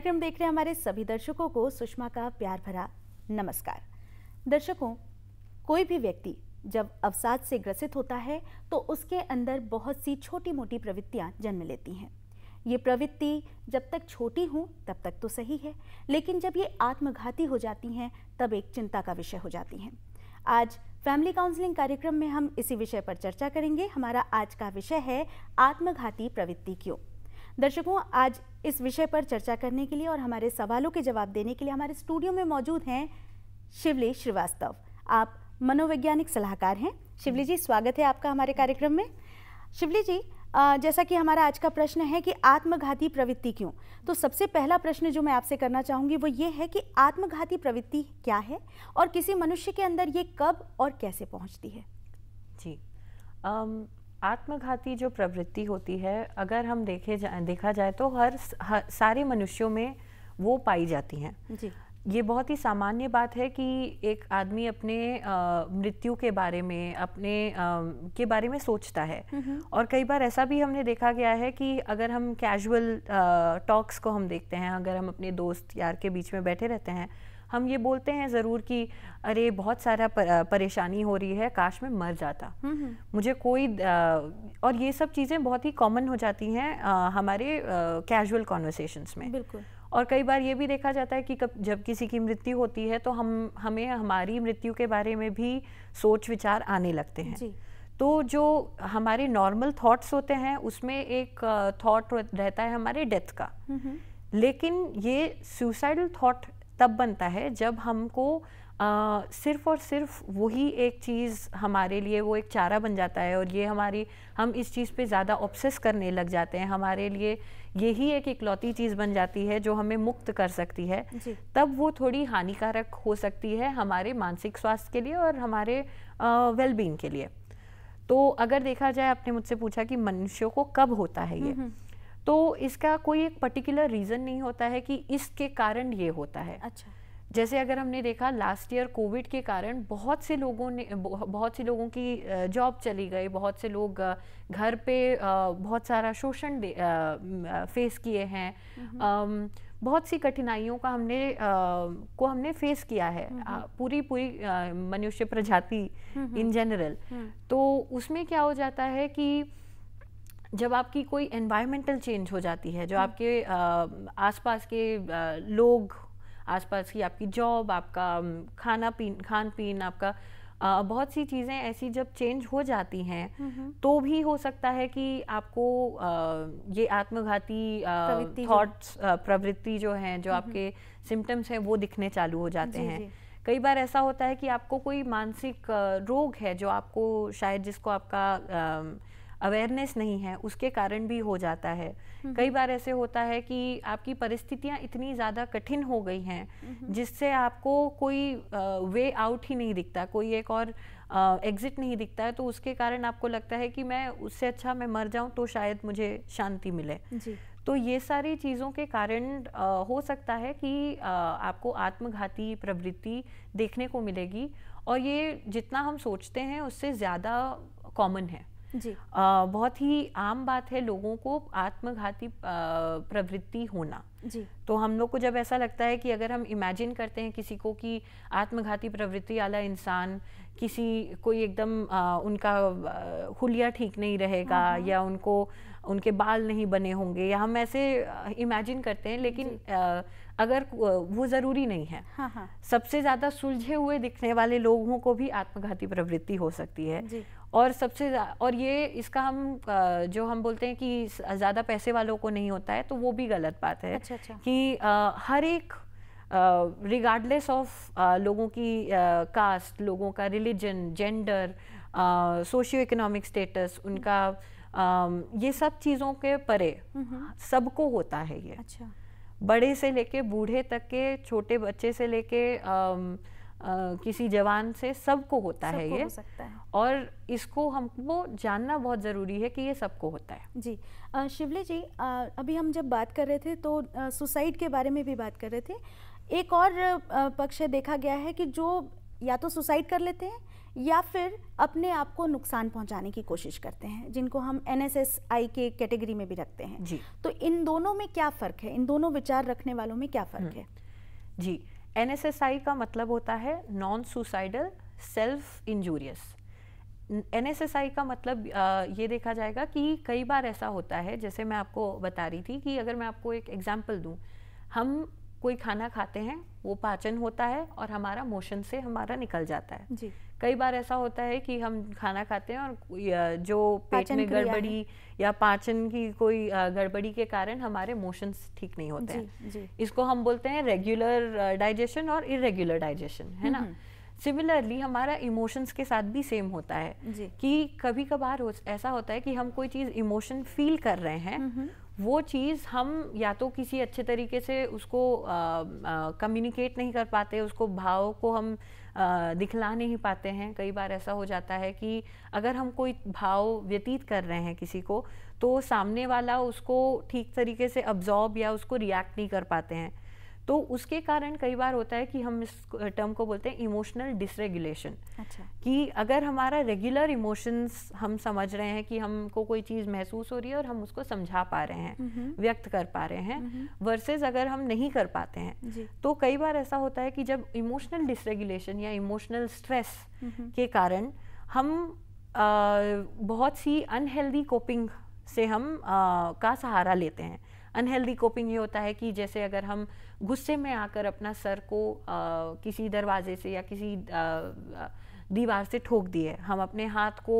कार्यक्रम देख रहे हमारे सभी दर्शकों को सुषमा का प्यार भरा नमस्कार दर्शकों कोई भी व्यक्ति जब अवसाद से ग्रसित होता है तो उसके अंदर बहुत सी छोटी मोटी प्रवृत्तियाँ जन्म लेती हैं ये प्रवृत्ति जब तक छोटी हों तब तक तो सही है लेकिन जब ये आत्मघाती हो जाती हैं तब एक चिंता का विषय हो जाती हैं आज फैमिली काउंसलिंग कार्यक्रम में हम इसी विषय पर चर्चा करेंगे हमारा आज का विषय है आत्मघाती प्रवृत्ति क्यों दर्शकों आज इस विषय पर चर्चा करने के लिए और हमारे सवालों के जवाब देने के लिए हमारे स्टूडियो में मौजूद हैं शिवली श्रीवास्तव आप मनोवैज्ञानिक सलाहकार हैं शिवली जी स्वागत है आपका हमारे कार्यक्रम में शिवली जी जैसा कि हमारा आज का प्रश्न है कि आत्मघाती प्रवृत्ति क्यों तो सबसे पहला प्रश्न जो मैं आपसे करना चाहूँगी वो ये है कि आत्मघाती प्रवृत्ति क्या है और किसी मनुष्य के अंदर ये कब और कैसे पहुँचती है जी आत्मघाती जो प्रवृत्ति होती है अगर हम देखे जा देखा जाए तो हर, हर सारे मनुष्यों में वो पाई जाती हैं जी ये बहुत ही सामान्य बात है कि एक आदमी अपने मृत्यु के बारे में अपने आ, के बारे में सोचता है और कई बार ऐसा भी हमने देखा गया है कि अगर हम कैजुअल टॉक्स को हम देखते हैं अगर हम अपने दोस्त यार के बीच में बैठे रहते हैं हम ये बोलते हैं ज़रूर कि अरे बहुत सारा परेशानी हो रही है काश मैं मर जाता हम्म, हम्म। मुझे कोई और ये सब चीज़ें बहुत ही कॉमन हो जाती हैं हमारे कैजुअल कॉन्वर्सेशंस में बिल्कुल और कई बार ये भी देखा जाता है कि कब जब किसी की मृत्यु होती है तो हम हमें हमारी मृत्यु के बारे में भी सोच विचार आने लगते हैं जी। तो जो हमारे नॉर्मल थॉट्स होते हैं उसमें एक थॉट रहता है हमारे डेथ का हम्म, लेकिन ये सुसाइडल थॉट तब बनता है जब हमको आ, सिर्फ और सिर्फ वही एक चीज़ हमारे लिए वो एक चारा बन जाता है और ये हमारी हम इस चीज़ पे ज़्यादा ऑब्सेस करने लग जाते हैं हमारे लिए यही एक इकलौती चीज़ बन जाती है जो हमें मुक्त कर सकती है तब वो थोड़ी हानिकारक हो सकती है हमारे मानसिक स्वास्थ्य के लिए और हमारे वेलबींग के लिए तो अगर देखा जाए आपने मुझसे पूछा कि मनुष्यों को कब होता है ये हम्म, हम्म। तो इसका कोई एक पर्टिकुलर रीज़न नहीं होता है कि इसके कारण ये होता है अच्छा जैसे अगर हमने देखा लास्ट ईयर कोविड के कारण बहुत से लोगों ने बहुत से लोगों की जॉब चली गई बहुत से लोग घर पे बहुत सारा शोषण फेस किए हैं हम्म। बहुत सी कठिनाइयों का हमने को हमने फेस किया है हम्म, हम्म। पूरी पूरी मनुष्य प्रजाति इन जनरल तो उसमें क्या हो जाता है कि जब आपकी कोई एनवायरमेंटल चेंज हो जाती है जो हम्म। आपके आसपास के लोग आसपास की आपकी जॉब आपका खाना पीन खान पीन आपका आ, बहुत सी चीज़ें ऐसी जब चेंज हो जाती हैं हम्म। तो भी हो सकता है कि आपको आ, ये आत्मघाती थॉट्स प्रवृत्ति जो हैं जो हम्म। आपके सिम्टम्स हैं वो दिखने चालू हो जाते हैं कई बार ऐसा होता है कि आपको कोई मानसिक रोग है जो आपको शायद जिसको आपका आ, अवेयरनेस नहीं है उसके कारण भी हो जाता है हम्म। कई बार ऐसे होता है कि आपकी परिस्थितियां इतनी ज़्यादा कठिन हो गई हैं हम्म। जिससे आपको कोई वे आउट ही नहीं दिखता कोई एक और एग्जिट नहीं दिखता है तो उसके कारण आपको लगता है कि मैं उससे अच्छा मैं मर जाऊं तो शायद मुझे शांति मिले जी तो ये सारी चीज़ों के कारण हो सकता है कि आ, आपको आत्मघाती प्रवृत्ति देखने को मिलेगी और ये जितना हम सोचते हैं उससे ज़्यादा कॉमन है जी आ, बहुत ही आम बात है लोगों को आत्मघाती प्रवृत्ति होना जी तो हम लोग को जब ऐसा लगता है कि अगर हम इमेजिन करते हैं किसी को कि आत्मघाती प्रवृत्ति वाला इंसान किसी कोई एकदम आ, उनका हुलिया ठीक नहीं रहेगा हाँ, हाँ। या उनको उनके बाल नहीं बने होंगे या हम ऐसे इमेजिन करते हैं लेकिन अगर वो ज़रूरी नहीं है हाँ हाँ। सबसे ज़्यादा सुलझे हुए दिखने वाले लोगों को भी आत्मघाती प्रवृत्ति हो सकती है और सबसे और ये इसका हम जो हम बोलते हैं कि ज़्यादा पैसे वालों को नहीं होता है तो वो भी गलत बात है अच्छा, अच्छा। कि आ, हर एक रिगार्डलेस ऑफ लोगों की कास्ट लोगों का religion gender socio economic status उनका आ, ये सब चीज़ों के परे सबको होता है ये अच्छा। बड़े से लेके बूढ़े तक के छोटे बच्चे से लेके किसी जवान से सबको होता सब है ये हो सकता है और इसको हमको जानना बहुत ज़रूरी है कि ये सबको होता है जी शिवली शिवले जी अभी हम जब बात कर रहे थे तो सुसाइड के बारे में भी बात कर रहे थे एक और पक्ष देखा गया है कि जो या तो सुसाइड कर लेते हैं या फिर अपने आप को नुकसान पहुंचाने की कोशिश करते हैं जिनको हम एन के कैटेगरी में भी रखते हैं जी तो इन दोनों में क्या फ़र्क है इन दोनों विचार रखने वालों में क्या फ़र्क हम्म। है जी एनएसएसआई का मतलब होता है non suicidal self injurious N का मतलब ये देखा जाएगा कि कई बार ऐसा होता है जैसे मैं आपको बता रही थी कि अगर मैं आपको एक एग्जाम्पल दूँ हम कोई खाना खाते हैं वो पाचन होता है और हमारा मोशन से हमारा निकल जाता है जी कई बार ऐसा होता है कि हम खाना खाते हैं और जो पेट में गड़बड़ी या पाचन की कोई गड़बड़ी के कारण हमारे मोशंस ठीक नहीं होते जी, हैं जी. इसको हम बोलते हैं रेगुलर डाइजेशन और इरेगुलर डाइजेशन है ना हम्म, हम्म। सिमिलरली हमारा इमोशंस के साथ भी सेम होता है कि कभी कभार हो, ऐसा होता है कि हम कोई चीज़ इमोशन फील कर रहे हैं हम्म, वो चीज़ हम या तो किसी अच्छे तरीके से उसको कम्युनिकेट नहीं कर पाते उसको भाव को हम आ, दिखला नहीं पाते हैं कई बार ऐसा हो जाता है कि अगर हम कोई भाव व्यतीत कर रहे हैं किसी को तो सामने वाला उसको ठीक तरीके से अब्जॉर्ब या उसको रिएक्ट नहीं कर पाते हैं तो उसके कारण कई बार होता है कि हम इस टर्म को बोलते हैं इमोशनल डिसरेगुलेशन अच्छा कि अगर हमारा रेगुलर इमोशंस हम समझ रहे हैं कि हमको कोई चीज़ महसूस हो रही है और हम उसको समझा पा रहे हैं हम्म हम्म। व्यक्त कर पा रहे हैं वर्सेज हम्म अगर हम नहीं कर पाते हैं तो कई बार ऐसा होता है कि जब इमोशनल डिसरेगुलेशन या इमोशनल स्ट्रेस के कारण हम आ, बहुत सी अनहेल्दी कोपिंग से हम आ, का सहारा लेते हैं अनहेल्दी कोपिंग ये होता है कि जैसे अगर हम गुस्से में आकर अपना सर को आ, किसी दरवाजे से या किसी दीवार से ठोक दिए हम अपने हाथ को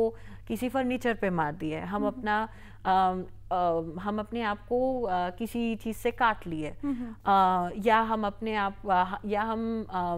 किसी फर्नीचर पे मार दिए हम हम्म। अपना आ, आ, हम अपने आप को किसी चीज़ से काट लिए हम्म। या हम अपने आप या हम आ,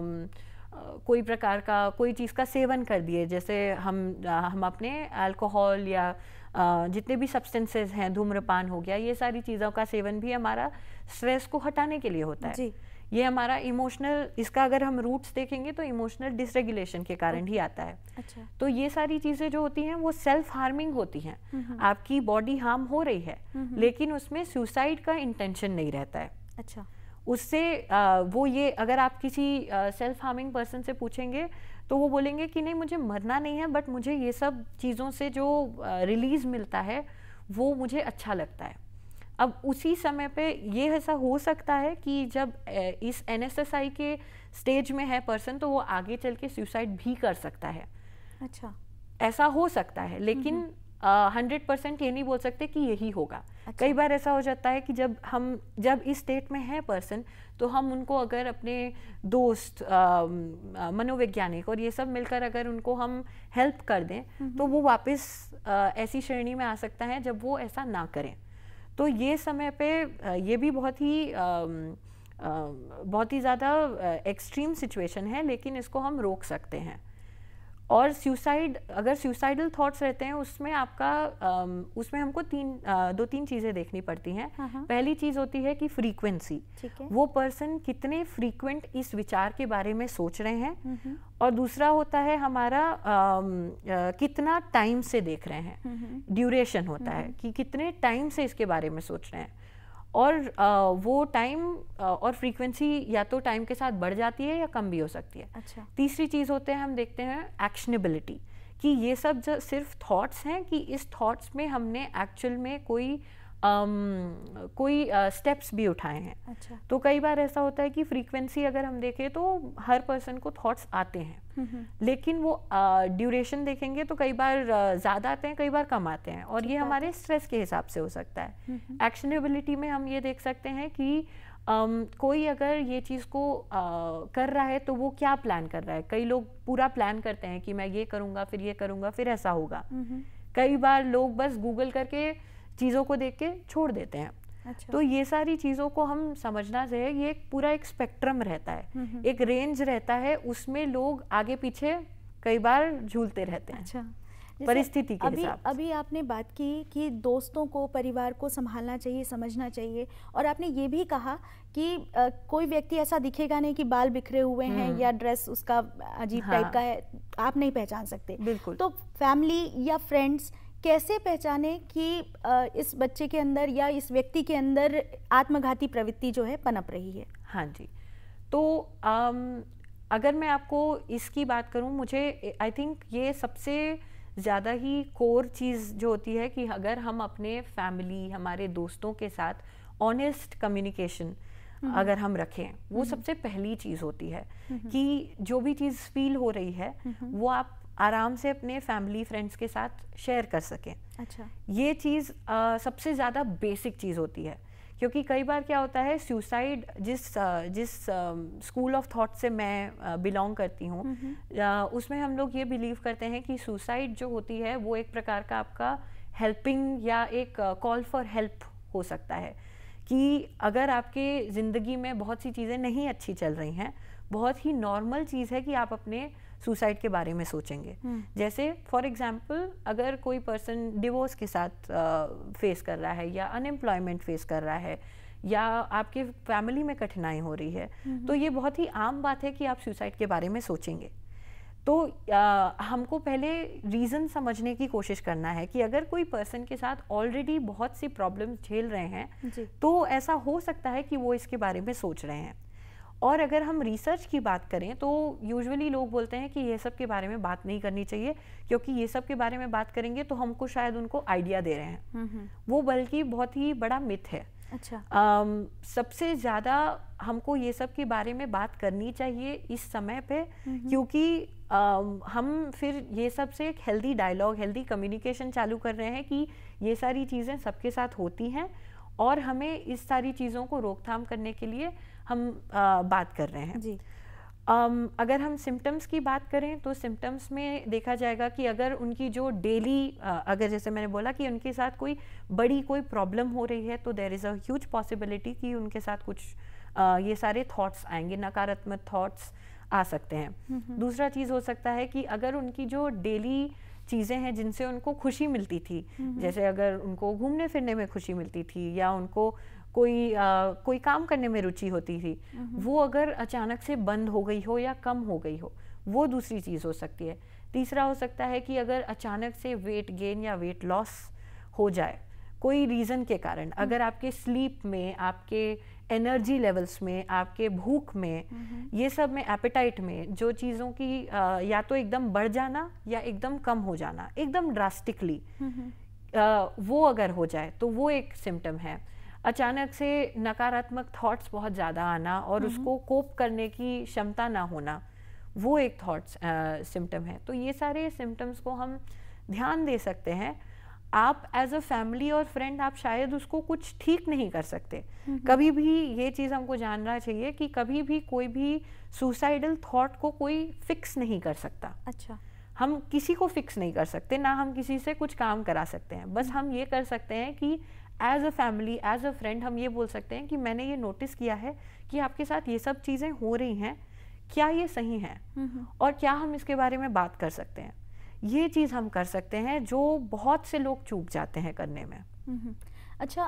कोई प्रकार का कोई चीज़ का सेवन कर दिए जैसे हम आ, हम अपने अल्कोहल या जितने भी सब्सटेंसेस हैं धूम्रपान हो गया ये सारी चीज़ों का सेवन भी हमारा स्ट्रेस को हटाने के लिए होता है जी. ये हमारा इमोशनल इसका अगर हम रूट्स देखेंगे तो इमोशनल डिसरेगुलेशन के कारण ही आता है अच्छा। तो ये सारी चीज़ें जो होती हैं वो सेल्फ हार्मिंग होती हैं आपकी बॉडी हार्म हो रही है लेकिन उसमें सुसाइड का इंटेंशन नहीं रहता है अच्छा उससे आ, वो ये अगर आप किसी सेल्फ हार्मिंग पर्सन से पूछेंगे तो वो बोलेंगे कि नहीं मुझे मरना नहीं है बट मुझे ये सब चीज़ों से जो रिलीज़ मिलता है वो मुझे अच्छा लगता है अब उसी समय पे ये ऐसा हो सकता है कि जब इस एन के स्टेज में है पर्सन तो वो आगे चल के सुसाइड भी कर सकता है अच्छा ऐसा हो सकता है लेकिन हंड्रेड परसेंट ये नहीं बोल सकते कि यही होगा अच्छा। कई बार ऐसा हो जाता है कि जब हम जब इस स्टेट में है पर्सन तो हम उनको अगर अपने दोस्त मनोवैज्ञानिक और ये सब मिलकर अगर उनको हम हेल्प कर दें हम्म। तो वो वापस ऐसी श्रेणी में आ सकता है जब वो ऐसा ना करें तो ये समय पे ये भी बहुत ही आ, आ, बहुत ही ज़्यादा एक्सट्रीम सिचुएशन है लेकिन इसको हम रोक सकते हैं और सुसाइड अगर सुसाइडल थॉट्स रहते हैं उसमें आपका उसमें हमको तीन दो तीन चीज़ें देखनी पड़ती हैं हाँ, हाँ। पहली चीज़ होती है कि फ्रीक्वेंसी वो पर्सन कितने फ्रीक्वेंट इस विचार के बारे में सोच रहे हैं हम्म, हम्म। और दूसरा होता है हमारा आ, कितना टाइम से देख रहे हैं ड्यूरेशन हम्म, होता है कि कितने टाइम से इसके बारे में सोच रहे हैं और आ, वो टाइम और फ्रीक्वेंसी या तो टाइम के साथ बढ़ जाती है या कम भी हो सकती है अच्छा तीसरी चीज़ होते हैं हम देखते हैं एक्शनेबिलिटी कि ये सब सिर्फ थॉट्स हैं कि इस थॉट्स में हमने एक्चुअल में कोई कोई स्टेप्स भी उठाए हैं अच्छा। तो कई बार ऐसा होता है कि फ्रीक्वेंसी अगर हम देखें तो हर पर्सन को थॉट्स आते हैं हम्म, हम्म। लेकिन वो ड्यूरेशन देखेंगे तो कई बार ज़्यादा आते हैं कई बार कम आते हैं और ये हमारे स्ट्रेस के हिसाब से हो सकता है एक्शनेबिलिटी हम्म, में हम ये देख सकते हैं कि Um, कोई अगर ये चीज़ को uh, कर रहा है तो वो क्या प्लान कर रहा है कई लोग पूरा प्लान करते हैं कि मैं ये करूँगा फिर ये करूँगा फिर ऐसा होगा कई बार लोग बस गूगल करके चीज़ों को देख के छोड़ देते हैं अच्छा। तो ये सारी चीज़ों को हम समझना चाहिए ये एक पूरा एक स्पेक्ट्रम रहता है हम्म, हम्म। एक रेंज रहता है उसमें लोग आगे पीछे कई बार झूलते रहते हैं अच्छा। परिस्थिति के अभी अभी आपने बात की कि दोस्तों को परिवार को संभालना चाहिए समझना चाहिए और आपने ये भी कहा कि आ, कोई व्यक्ति ऐसा दिखेगा नहीं कि बाल बिखरे हुए हैं हम्म। या ड्रेस उसका अजीब हाँ। टाइप का है आप नहीं पहचान सकते बिल्कुल तो फैमिली या फ्रेंड्स कैसे पहचाने कि इस बच्चे के अंदर या इस व्यक्ति के अंदर आत्मघाती प्रवृत्ति जो है पनप रही है हाँ जी तो आम, अगर मैं आपको इसकी बात करूँ मुझे आई थिंक ये सबसे ज़्यादा ही कोर चीज़ जो होती है कि अगर हम अपने फैमिली हमारे दोस्तों के साथ ऑनेस्ट कम्युनिकेशन हम्म। अगर हम रखें वो हम्म। सबसे पहली चीज़ होती है हम्म। कि जो भी चीज़ फील हो रही है वो आप आराम से अपने फैमिली फ्रेंड्स के साथ शेयर कर सकें अच्छा ये चीज़ सबसे ज़्यादा बेसिक चीज़ होती है क्योंकि कई बार क्या होता है सुसाइड जिस जिस स्कूल ऑफ थॉट से मैं बिलोंग करती हूँ हम्म, हम्म। उसमें हम लोग ये बिलीव करते हैं कि सुसाइड जो होती है वो एक प्रकार का आपका हेल्पिंग या एक कॉल फॉर हेल्प हो सकता है कि अगर आपके ज़िंदगी में बहुत सी चीज़ें नहीं अच्छी चल रही हैं बहुत ही नॉर्मल चीज़ है कि आप अपने सुसाइड के बारे में सोचेंगे hmm. जैसे फॉर एग्जांपल अगर कोई पर्सन डिवोर्स के साथ फेस कर रहा है या अनएम्प्लॉयमेंट फेस कर रहा है या आपके फैमिली में कठिनाई हो रही है hmm. तो ये बहुत ही आम बात है कि आप सुसाइड के बारे में सोचेंगे तो आ, हमको पहले रीज़न समझने की कोशिश करना है कि अगर कोई पर्सन के साथ ऑलरेडी बहुत सी प्रॉब्लम्स झेल रहे हैं तो ऐसा हो सकता है कि वो इसके बारे में सोच रहे हैं और अगर हम रिसर्च की बात करें तो यूजुअली लोग बोलते हैं कि ये सब के बारे में बात नहीं करनी चाहिए क्योंकि ये सब के बारे में बात करेंगे तो हमको शायद उनको आइडिया दे रहे हैं हम्म, हम्म। वो बल्कि बहुत ही बड़ा मिथ है अच्छा um, सबसे ज़्यादा हमको ये सब के बारे में बात करनी चाहिए इस समय पे हम्म, क्योंकि um, हम फिर ये सब से एक हेल्दी डायलॉग हेल्दी कम्युनिकेशन चालू कर रहे हैं कि ये सारी चीज़ें सबके साथ होती हैं और हमें इस सारी चीज़ों को रोकथाम करने के लिए हम आ, बात कर रहे हैं जी um, अगर हम सिम्टम्स की बात करें तो सिम्टम्स में देखा जाएगा कि अगर उनकी जो डेली अगर जैसे मैंने बोला कि उनके साथ कोई बड़ी कोई प्रॉब्लम हो रही है तो there is a huge possibility कि उनके साथ कुछ आ, ये सारे थॉट्स आएंगे नकारात्मक थॉट्स आ सकते हैं हम्म, हम्म। दूसरा चीज़ हो सकता है कि अगर उनकी जो डेली चीज़ें हैं जिनसे उनको खुशी मिलती थी हम्म, जैसे अगर उनको घूमने फिरने में खुशी मिलती थी या उनको कोई आ, कोई काम करने में रुचि होती थी वो अगर अचानक से बंद हो गई हो या कम हो गई हो वो दूसरी चीज़ हो सकती है तीसरा हो सकता है कि अगर अचानक से वेट गेन या वेट लॉस हो जाए कोई रीज़न के कारण हम्म। अगर आपके स्लीप में आपके एनर्जी लेवल्स में आपके भूख में ये सब में एपेटाइट में जो चीज़ों की आ, या तो एकदम बढ़ जाना या एकदम कम हो जाना एकदम ड्रास्टिकली वो अगर हो जाए तो वो एक सिम्टम है अचानक से नकारात्मक थॉट्स बहुत ज़्यादा आना और हम्म। उसको कोप करने की क्षमता ना होना वो एक थॉट्स सिम्टम है तो ये सारे सिम्टम्स को हम ध्यान दे सकते हैं आप एज अ फैमिली और फ्रेंड आप शायद उसको कुछ ठीक नहीं कर सकते हम्म। कभी भी ये चीज़ हमको जानना चाहिए कि कभी भी कोई भी सुसाइडल थॉट को कोई फिक्स नहीं कर सकता अच्छा हम किसी को फिक्स नहीं कर सकते ना हम किसी से कुछ काम करा सकते हैं बस हम ये कर सकते हैं कि as a family as a friend हम ये बोल सकते हैं कि मैंने ये नोटिस किया है कि आपके साथ ये सब चीज़ें हो रही हैं क्या ये सही है हम्म, हम्म। और क्या हम इसके बारे में बात कर सकते हैं ये चीज़ हम कर सकते हैं जो बहुत से लोग चूक जाते हैं करने में हम्म, अच्छा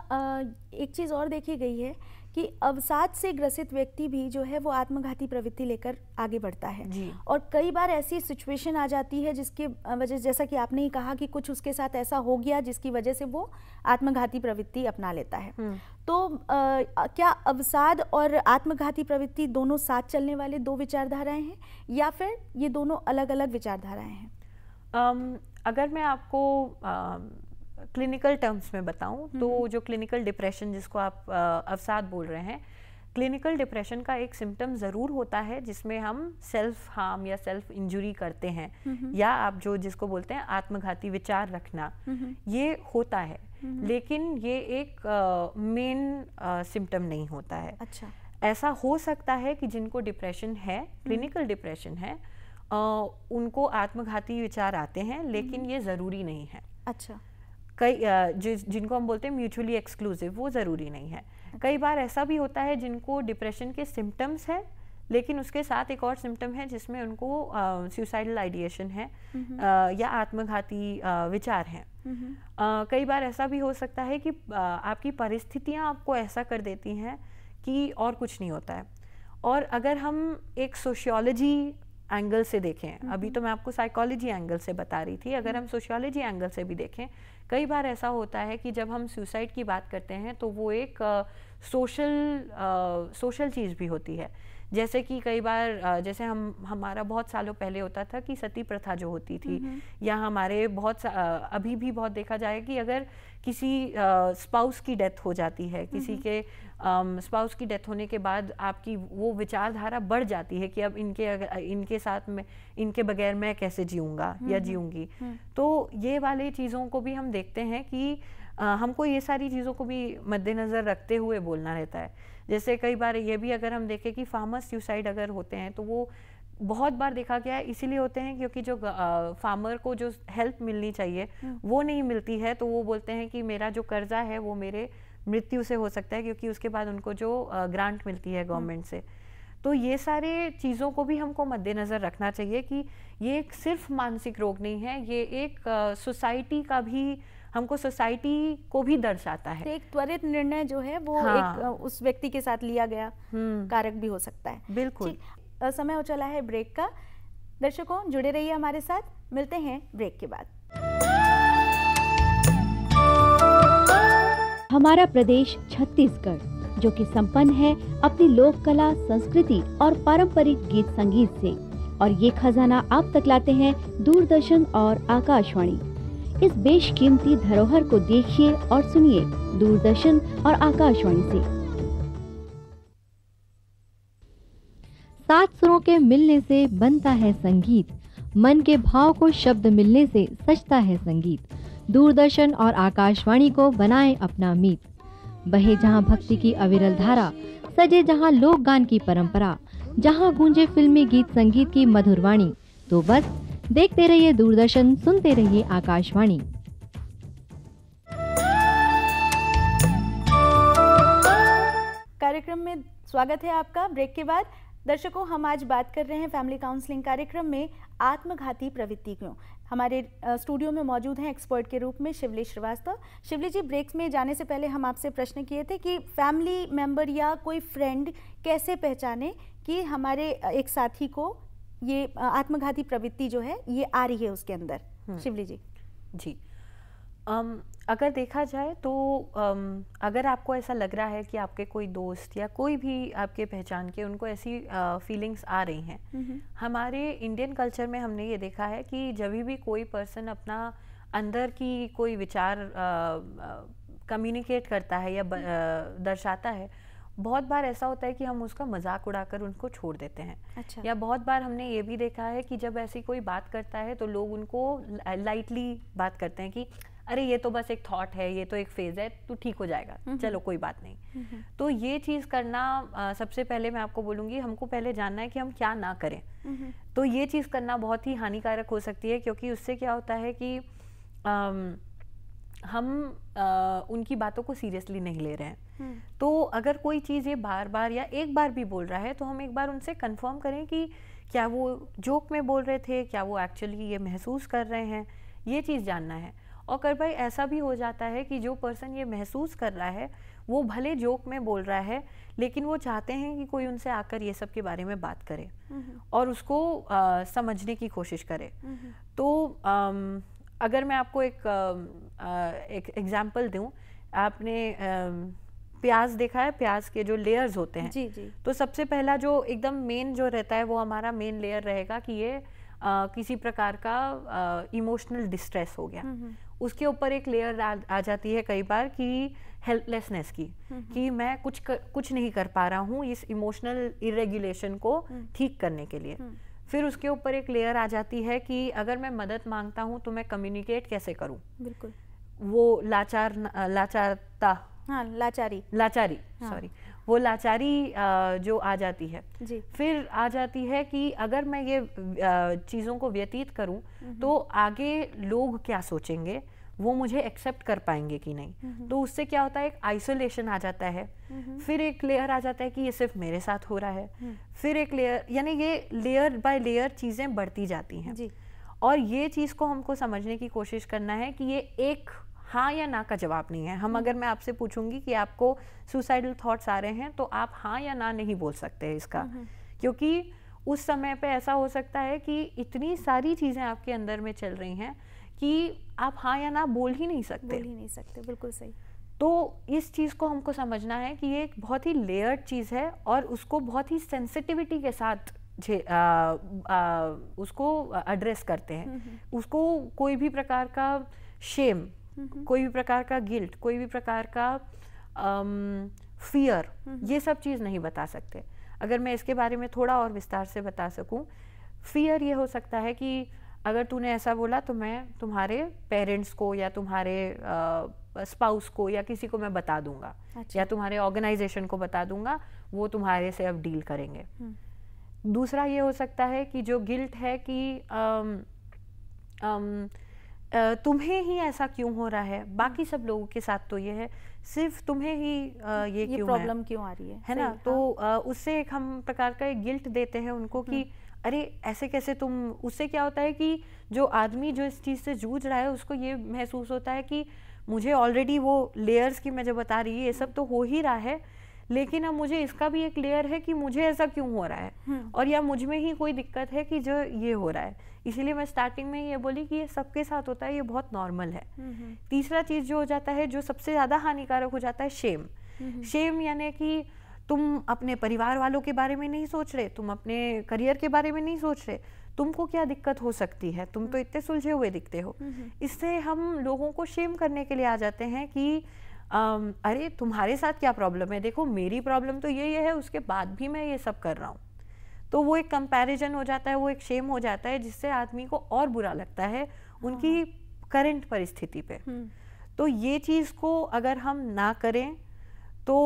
एक चीज़ और देखी गई है कि अवसाद से ग्रसित व्यक्ति भी जो है वो आत्मघाती प्रवृत्ति लेकर आगे बढ़ता है और कई बार ऐसी सिचुएशन आ जाती है जिसके वजह जैसा कि आपने ही कहा कि कुछ उसके साथ ऐसा हो गया जिसकी वजह से वो आत्मघाती प्रवृत्ति अपना लेता है तो आ, क्या अवसाद और आत्मघाती प्रवृत्ति दोनों साथ चलने वाले दो विचारधाराएं हैं या फिर ये दोनों अलग अलग विचारधाराएं हैं अगर मैं आपको क्लिनिकल टर्म्स में बताऊं तो जो क्लिनिकल डिप्रेशन जिसको आप अवसाद बोल रहे हैं क्लिनिकल डिप्रेशन का एक सिम्टम ज़रूर होता है जिसमें हम सेल्फ हार्म या सेल्फ इंजरी करते हैं या आप जो जिसको बोलते हैं आत्मघाती विचार रखना ये होता है लेकिन ये एक मेन सिम्टम नहीं होता है अच्छा ऐसा हो सकता है कि जिनको डिप्रेशन है हम्म। क्लिनिकल डिप्रेशन है आ, उनको आत्मघाती विचार आते हैं लेकिन ये ज़रूरी नहीं है अच्छा कई जिस जिनको हम बोलते हैं म्यूचुअली एक्सक्लूसिव वो ज़रूरी नहीं है कई बार ऐसा भी होता है जिनको डिप्रेशन के सिम्टम्स हैं लेकिन उसके साथ एक और सिम्टम है जिसमें उनको सुसाइडल आइडिएशन है आ, हम्म। या आत्मघाती विचार हैं हम्म। कई बार ऐसा भी हो सकता है कि आ, आपकी परिस्थितियाँ आपको ऐसा कर देती हैं कि और कुछ नहीं होता है और अगर हम एक सोशियोलॉजी एंगल से देखें अभी हम्म। तो मैं आपको साइकोलॉजी एंगल से बता रही थी अगर हम्म। हम सोशियोलॉजी एंगल से भी देखें कई बार ऐसा होता है कि जब हम सुसाइड की बात करते हैं तो वो एक सोशल सोशल चीज़ भी होती है जैसे कि कई बार जैसे हम हमारा बहुत सालों पहले होता था कि सती प्रथा जो होती थी हम्म, या हमारे बहुत अभी भी बहुत देखा जाए कि अगर किसी स्पाउस की डेथ हो जाती है किसी के स्पाउस की डेथ होने के बाद आपकी वो विचारधारा बढ़ जाती है कि अब इनके अगर इनके साथ में इनके बगैर मैं कैसे जीऊँगा या हम्म, जीऊँगी हम्म। तो ये वाले चीज़ों को भी हम देखते हैं कि आ, हमको ये सारी चीज़ों को भी मद्देनज़र रखते हुए बोलना रहता है जैसे कई बार ये भी अगर हम देखें कि फार्मर सुसाइड अगर होते हैं तो वो बहुत बार देखा गया है इसीलिए होते हैं क्योंकि जो फार्मर को जो हेल्प मिलनी चाहिए हम्म। वो नहीं मिलती है तो वो बोलते हैं कि मेरा जो कर्जा है वो मेरे मृत्यु से हो सकता है क्योंकि उसके बाद उनको जो ग्रांट मिलती है गवर्नमेंट हम्म। से तो ये सारे चीज़ों को भी हमको मद्देनज़र रखना चाहिए कि ये एक सिर्फ मानसिक रोग नहीं है ये एक सोसाइटी का भी हमको सोसाइटी को भी दर्शाता है तो एक त्वरित निर्णय जो है वो हाँ। एक उस व्यक्ति के साथ लिया गया हम्म। कारक भी हो सकता है बिल्कुल समय हो चला है ब्रेक का दर्शकों जुड़े रहिए हमारे साथ मिलते हैं ब्रेक के बाद हमारा प्रदेश छत्तीसगढ़ जो कि संपन्न है अपनी लोक कला संस्कृति और पारंपरिक गीत संगीत से और ये खजाना आप तक लाते हैं दूरदर्शन और आकाशवाणी इस बेशकीमती धरोहर को देखिए और सुनिए दूरदर्शन और आकाशवाणी से सात सुरों के मिलने से बनता है संगीत मन के भाव को शब्द मिलने से सचता है संगीत दूरदर्शन और आकाशवाणी को बनाए अपना मीत बहे जहां भक्ति की अविरल धारा सजे जहां गान की परंपरा जहां गूंजे फिल्मी गीत संगीत की मधुर वाणी तो बस देखते रहिए दूरदर्शन सुनते रहिए आकाशवाणी कार्यक्रम में स्वागत है आपका ब्रेक के बाद दर्शकों हम आज बात कर रहे हैं फैमिली काउंसलिंग कार्यक्रम में आत्मघाती प्रवृत्ति क्यों हमारे स्टूडियो में मौजूद हैं एक्सपर्ट के रूप में शिवली श्रीवास्तव शिवली जी ब्रेक्स में जाने से पहले हम आपसे प्रश्न किए थे कि फैमिली मेंबर या कोई फ्रेंड कैसे पहचाने कि हमारे एक साथी को ये आत्मघाती प्रवृत्ति जो है ये आ रही है उसके अंदर हम्म। शिवली जी जी um, अगर देखा जाए तो um, अगर आपको ऐसा लग रहा है कि आपके कोई दोस्त या कोई भी आपके पहचान के उनको ऐसी फीलिंग्स uh, आ रही हैं mm-hmm. हमारे इंडियन कल्चर में हमने ये देखा है कि जब भी कोई पर्सन अपना अंदर की कोई विचार कम्युनिकेट uh, uh, करता है या दर्शाता है बहुत बार ऐसा होता है कि हम उसका मजाक उड़ाकर उनको छोड़ देते हैं अच्छा। या बहुत बार हमने ये भी देखा है कि जब ऐसी कोई बात करता है तो लोग उनको लाइटली बात करते हैं कि अरे ये तो बस एक थॉट है ये तो एक फेज है तो ठीक हो जाएगा हम्म। चलो कोई बात नहीं हम्म। तो ये चीज करना आ, सबसे पहले मैं आपको बोलूंगी हमको पहले जानना है कि हम क्या ना करें हम्म। तो ये चीज करना बहुत ही हानिकारक हो सकती है क्योंकि उससे क्या होता है कि हम आ, उनकी बातों को सीरियसली नहीं ले रहे हैं तो अगर कोई चीज़ ये बार बार या एक बार भी बोल रहा है तो हम एक बार उनसे कंफर्म करें कि क्या वो जोक में बोल रहे थे क्या वो एक्चुअली ये महसूस कर रहे हैं ये चीज़ जानना है और कर भाई ऐसा भी हो जाता है कि जो पर्सन ये महसूस कर रहा है वो भले जोक में बोल रहा है लेकिन वो चाहते हैं कि कोई उनसे आकर ये सब के बारे में बात करे हम्म। और उसको आ, समझने की कोशिश करे हम्म। तो आ, अगर मैं आपको एक आ, एक एग्जाम्पल दूँ आपने आ, प्याज देखा है प्याज के जो लेयर्स होते हैं जी जी तो सबसे पहला जो एकदम मेन जो रहता है वो हमारा मेन लेयर रहेगा कि ये Uh, किसी प्रकार का इमोशनल uh, डिस्ट्रेस हो गया हम्म, हम्म। उसके ऊपर एक लेयर आ, आ जाती है कई बार कि हेल्पलेसनेस की हम्म, कि मैं कुछ कर, कुछ नहीं कर पा रहा हूँ इस इमोशनल इरेगुलेशन को ठीक करने के लिए फिर उसके ऊपर एक लेयर आ जाती है कि अगर मैं मदद मांगता हूँ तो मैं कम्युनिकेट कैसे करूँ बिल्कुल वो लाचार लाचारता हाँ, लाचारी लाचारी हाँ. सॉरी वो लाचारी जो आ जाती है जी। फिर आ जाती है कि अगर मैं ये चीज़ों को व्यतीत करूं हम्म। तो आगे लोग क्या सोचेंगे वो मुझे एक्सेप्ट कर पाएंगे कि नहीं हम्म। तो उससे क्या होता है एक आइसोलेशन आ जाता है हम्म। फिर एक लेयर आ जाता है कि ये सिर्फ मेरे साथ हो रहा है फिर एक लेयर यानी ये लेयर बाय लेयर चीज़ें बढ़ती जाती हैं और ये चीज़ को हमको समझने की कोशिश करना है कि ये एक हाँ या ना का जवाब नहीं है हम हम्म। अगर मैं आपसे पूछूंगी कि आपको सुसाइडल थॉट्स आ रहे हैं तो आप हाँ या ना नहीं बोल सकते इसका हम्म, हम्म। क्योंकि उस समय पे ऐसा हो सकता है कि इतनी सारी चीज़ें आपके अंदर में चल रही हैं कि आप हाँ या ना बोल ही नहीं सकते बोल ही नहीं सकते बिल्कुल सही तो इस चीज़ को हमको समझना है कि ये एक बहुत ही लेयर्ड चीज़ है और उसको बहुत ही सेंसिटिविटी के साथ आ, आ, उसको एड्रेस करते हैं उसको कोई भी प्रकार का शेम कोई भी प्रकार का गिल्ट कोई भी प्रकार का फियर ये सब चीज़ नहीं बता सकते अगर मैं इसके बारे में थोड़ा और विस्तार से बता सकूं फियर ये हो सकता है कि अगर तूने ऐसा बोला तो मैं तुम्हारे पेरेंट्स को या तुम्हारे स्पाउस को या किसी को मैं बता दूंगा अच्छा। या तुम्हारे ऑर्गेनाइजेशन को बता दूंगा वो तुम्हारे से अब डील करेंगे हम्म। दूसरा ये हो सकता है कि जो गिल्ट है कि आम, आम, तुम्हें ही ऐसा क्यों हो रहा है बाकी सब लोगों के साथ तो ये है सिर्फ तुम्हें ही ये, ये क्यों प्रॉब्लम क्यों आ रही है है ना तो, हाँ। तो उससे एक हम प्रकार का एक गिल्ट देते हैं उनको कि हम्म। अरे ऐसे कैसे तुम उससे क्या होता है कि जो आदमी जो इस चीज़ से जूझ रहा है उसको ये महसूस होता है कि मुझे ऑलरेडी वो लेयर्स की मैं जो बता रही है ये हम्म। सब तो हो ही रहा है लेकिन अब मुझे इसका भी एक लेयर है कि मुझे ऐसा क्यों हो रहा है हम्म। और या मुझ में ही कोई दिक्कत है कि जो ये हो रहा है इसीलिए मैं स्टार्टिंग में ये बोली कि ये सबके साथ होता है ये बहुत नॉर्मल है हम्म, हम्म। तीसरा चीज़ जो हो जाता है जो सबसे ज़्यादा हानिकारक हो जाता है शेम शेम यानी कि तुम अपने परिवार वालों के बारे में नहीं सोच रहे तुम अपने करियर के बारे में नहीं सोच रहे तुमको क्या दिक्कत हो सकती है तुम तो इतने सुलझे हुए दिखते हो इससे हम लोगों को शेम करने के लिए आ जाते हैं कि um, अरे तुम्हारे साथ क्या प्रॉब्लम है देखो मेरी प्रॉब्लम तो ये ये है उसके बाद भी मैं ये सब कर रहा हूँ तो वो एक कंपैरिजन हो जाता है वो एक शेम हो जाता है जिससे आदमी को और बुरा लगता है उनकी करंट हाँ। परिस्थिति पे हम्म। तो ये चीज़ को अगर हम ना करें तो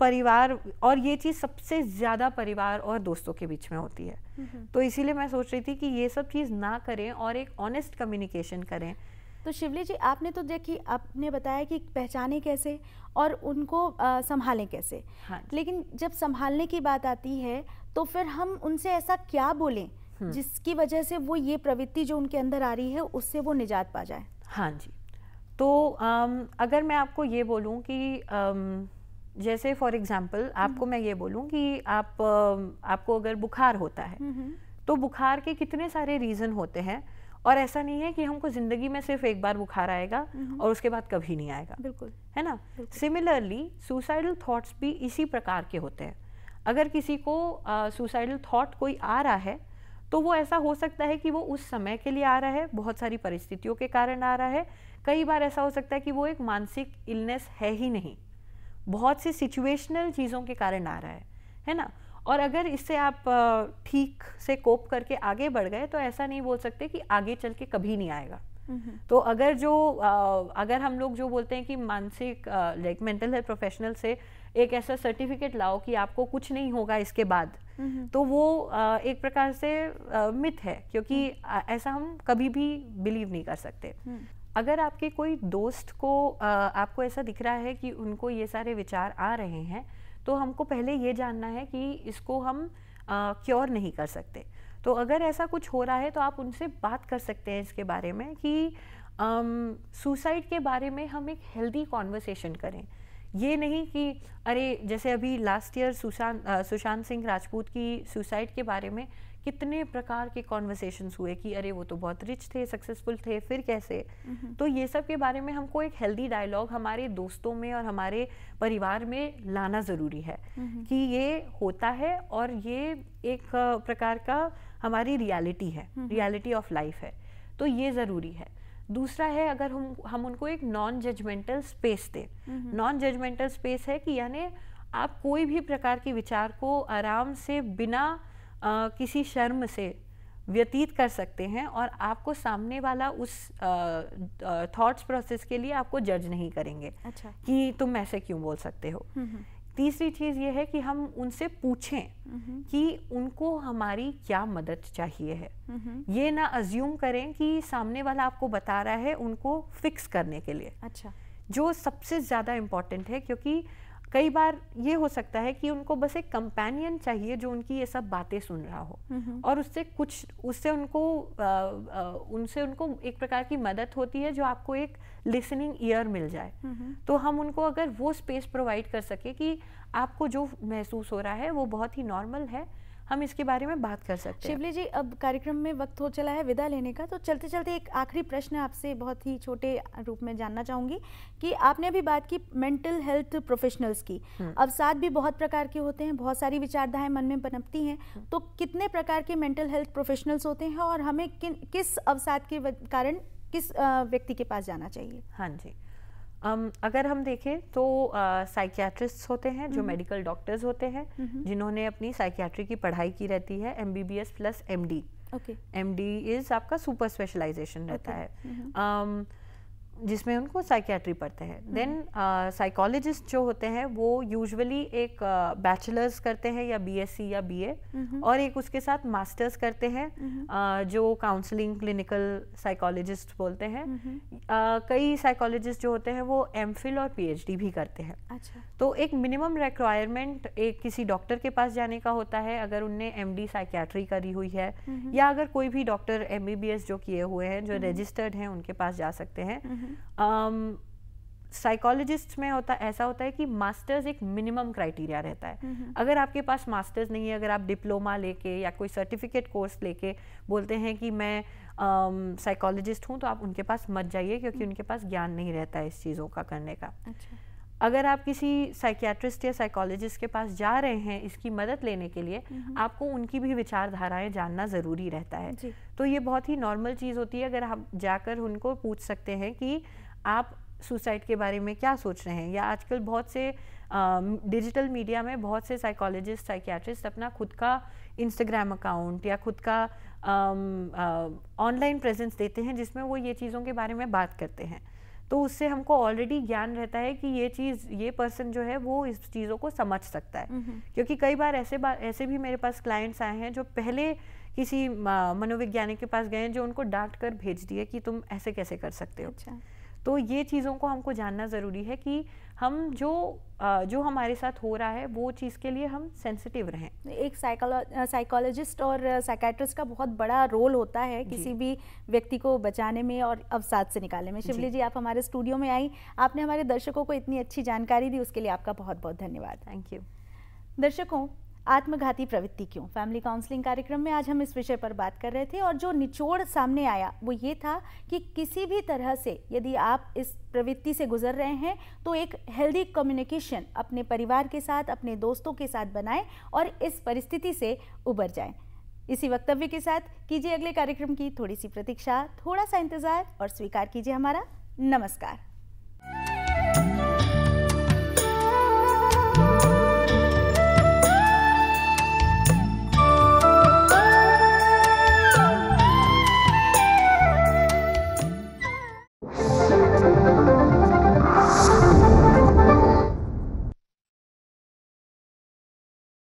परिवार और ये चीज़ सबसे ज़्यादा परिवार और दोस्तों के बीच में होती है हम्म, हम्म। तो इसीलिए मैं सोच रही थी कि ये सब चीज़ ना करें और एक ऑनेस्ट कम्युनिकेशन करें तो शिवली जी आपने तो देखी आपने बताया कि पहचाने कैसे और उनको संभालें कैसे हाँ। लेकिन जब संभालने की बात आती है तो फिर हम उनसे ऐसा क्या बोलें हम्म। जिसकी वजह से वो ये प्रवृत्ति जो उनके अंदर आ रही है उससे वो निजात पा जाए हाँ जी तो आम, अगर मैं आपको ये बोलूँ कि आम, जैसे फॉर एग्जाम्पल आपको हम्म। मैं ये बोलूँ कि आप आपको अगर बुखार होता है हम्म, तो बुखार के कितने सारे रीज़न होते हैं और ऐसा नहीं है कि हमको ज़िंदगी में सिर्फ एक बार बुखार आएगा हम्म। और उसके बाद कभी नहीं आएगा बिल्कुल है ना सिमिलरली सुसाइडल थॉट्स भी इसी प्रकार के होते हैं अगर किसी को सुसाइडल थॉट कोई आ रहा है तो वो ऐसा हो सकता है कि वो उस समय के लिए आ रहा है बहुत सारी परिस्थितियों के कारण आ रहा है कई बार ऐसा हो सकता है कि वो एक मानसिक इलनेस है ही नहीं बहुत सी सिचुएशनल चीज़ों के कारण आ रहा है है ना और अगर इससे आप ठीक से कोप करके आगे बढ़ गए तो ऐसा नहीं बोल सकते कि आगे चल के कभी नहीं आएगा तो अगर जो अगर हम लोग जो बोलते हैं कि मानसिक लाइक मेंटल हेल्थ प्रोफेशनल से एक ऐसा सर्टिफिकेट लाओ कि आपको कुछ नहीं होगा इसके बाद तो वो एक प्रकार से मिथ है क्योंकि हम्म। ऐसा हम कभी भी बिलीव नहीं कर सकते हम्म। अगर आपके कोई दोस्त को आपको ऐसा दिख रहा है कि उनको ये सारे विचार आ रहे हैं तो हमको पहले ये जानना है कि इसको हम क्योर नहीं कर सकते तो अगर ऐसा कुछ हो रहा है तो आप उनसे बात कर सकते हैं इसके बारे में कि सुसाइड के बारे में हम एक हेल्दी कॉन्वर्सेशन करें ये नहीं कि अरे जैसे अभी लास्ट ईयर सुशांत सुशांत सिंह राजपूत की सुसाइड के बारे में कितने प्रकार के कॉन्वर्सेशन हुए कि अरे वो तो बहुत रिच थे सक्सेसफुल थे फिर कैसे तो ये सब के बारे में हमको एक हेल्दी डायलॉग हमारे दोस्तों में और हमारे परिवार में लाना ज़रूरी है कि ये होता है और ये एक प्रकार का हमारी रियलिटी है रियलिटी ऑफ लाइफ है तो ये ज़रूरी है दूसरा है अगर हम हम उनको एक नॉन जजमेंटल स्पेस दें नॉन जजमेंटल स्पेस है कि यानी आप कोई भी प्रकार के विचार को आराम से बिना किसी शर्म से व्यतीत कर सकते हैं और आपको सामने वाला उस थॉट्स प्रोसेस के लिए आपको जज नहीं करेंगे अच्छा कि तुम ऐसे क्यों बोल सकते हो हम्म, हम्म। तीसरी चीज़ ये है कि हम उनसे पूछें हम्म, कि उनको हमारी क्या मदद चाहिए है ये ना अज्यूम करें कि सामने वाला आपको बता रहा है उनको फिक्स करने के लिए अच्छा जो सबसे ज़्यादा इम्पोर्टेंट है क्योंकि कई बार ये हो सकता है कि उनको बस एक कंपेनियन चाहिए जो उनकी ये सब बातें सुन रहा हो और उससे कुछ उससे उनको आ, आ, उनसे उनको एक प्रकार की मदद होती है जो आपको एक लिसनिंग ईयर मिल जाए तो हम उनको अगर वो स्पेस प्रोवाइड कर सके कि आपको जो महसूस हो रहा है वो बहुत ही नॉर्मल है हम इसके बारे में बात कर सकते हैं शिवली जी अब कार्यक्रम में वक्त हो चला है विदा लेने का तो चलते चलते एक आखिरी प्रश्न आपसे बहुत ही छोटे रूप में जानना चाहूंगी कि आपने अभी बात की मेंटल हेल्थ प्रोफेशनल्स की हम्म। अवसाद भी बहुत प्रकार के होते हैं बहुत सारी विचारधाएं मन में पनपती हैं हम्म। तो कितने प्रकार के मेंटल हेल्थ प्रोफेशनल्स होते हैं और हमें किन किस अवसाद के कारण किस व्यक्ति के पास जाना चाहिए हाँ जी um, अगर हम देखें तो साइकियाट्रिस्ट होते हैं जो मेडिकल हम्म। डॉक्टर्स होते हैं हम्म। जिन्होंने अपनी साइकियाट्री की पढ़ाई की रहती है M B B S plus M D M D is आपका सुपर स्पेशलाइजेशन रहता okay. है um, जिसमें उनको साइकियाट्री पढ़ते हैं देन हम्म। साइकोलॉजिस्ट uh, जो होते हैं वो यूजुअली एक बैचलर्स uh, करते हैं या बीएससी या बीए हम्म। और एक उसके साथ मास्टर्स करते हैं हम्म। uh, जो काउंसलिंग क्लिनिकल साइकोलॉजिस्ट बोलते हैं uh, कई साइकोलॉजिस्ट जो होते हैं वो एम और पीएचडी भी करते हैं अच्छा तो एक मिनिमम रिक्वायरमेंट एक किसी डॉक्टर के पास जाने का होता है अगर उनने एम डी करी हुई है या अगर कोई भी डॉक्टर एम जो किए हुए हैं जो रजिस्टर्ड हैं उनके पास जा सकते हैं साइकोलॉजिस्ट um, में होता ऐसा होता है कि मास्टर्स एक मिनिमम क्राइटेरिया रहता है अगर आपके पास मास्टर्स नहीं है अगर आप डिप्लोमा लेके या कोई सर्टिफिकेट कोर्स लेके बोलते हैं कि मैं साइकोलॉजिस्ट um, हूँ तो आप उनके पास मत जाइए क्योंकि हम्म। उनके पास ज्ञान नहीं रहता है इस चीज़ों का करने का अच्छा अगर आप किसी साइकियाट्रिस्ट या साइकोलॉजिस्ट के पास जा रहे हैं इसकी मदद लेने के लिए आपको उनकी भी विचारधाराएं जानना ज़रूरी रहता है तो ये बहुत ही नॉर्मल चीज़ होती है अगर आप जाकर उनको पूछ सकते हैं कि आप सुसाइड के बारे में क्या सोच रहे हैं या आजकल बहुत से डिजिटल uh, मीडिया में बहुत से साइकोलॉजिस्ट साइकियाट्रिस्ट अपना खुद का इंस्टाग्राम अकाउंट या खुद का ऑनलाइन um, प्रेजेंस uh, देते हैं जिसमें वो ये चीज़ों के बारे में बात करते हैं तो उससे हमको ऑलरेडी ज्ञान रहता है कि ये चीज़ ये पर्सन जो है वो इस चीज़ों को समझ सकता है हम्म, हम्म। क्योंकि कई बार ऐसे बार ऐसे भी मेरे पास क्लाइंट्स आए हैं जो पहले किसी मनोवैज्ञानिक के पास गए जो उनको डांट कर भेज दिए कि तुम ऐसे कैसे कर सकते हो अच्छा। तो ये चीज़ों को हमको जानना ज़रूरी है कि हम जो जो हमारे साथ हो रहा है वो चीज़ के लिए हम सेंसिटिव रहें एक साइकोलॉजिस्ट और साइकेट्रिस्ट का बहुत बड़ा रोल होता है किसी भी व्यक्ति को बचाने में और अवसाद से निकालने में शिवली जी।, जी आप हमारे स्टूडियो में आई आपने हमारे दर्शकों को इतनी अच्छी जानकारी दी उसके लिए आपका बहुत बहुत धन्यवाद थैंक यू दर्शकों आत्मघाती प्रवृत्ति क्यों फैमिली काउंसलिंग कार्यक्रम में आज हम इस विषय पर बात कर रहे थे और जो निचोड़ सामने आया वो ये था कि किसी भी तरह से यदि आप इस प्रवृत्ति से गुजर रहे हैं तो एक हेल्दी कम्युनिकेशन अपने परिवार के साथ अपने दोस्तों के साथ बनाएं और इस परिस्थिति से उबर जाएं इसी वक्तव्य के साथ कीजिए अगले कार्यक्रम की थोड़ी सी प्रतीक्षा थोड़ा सा इंतज़ार और स्वीकार कीजिए हमारा नमस्कार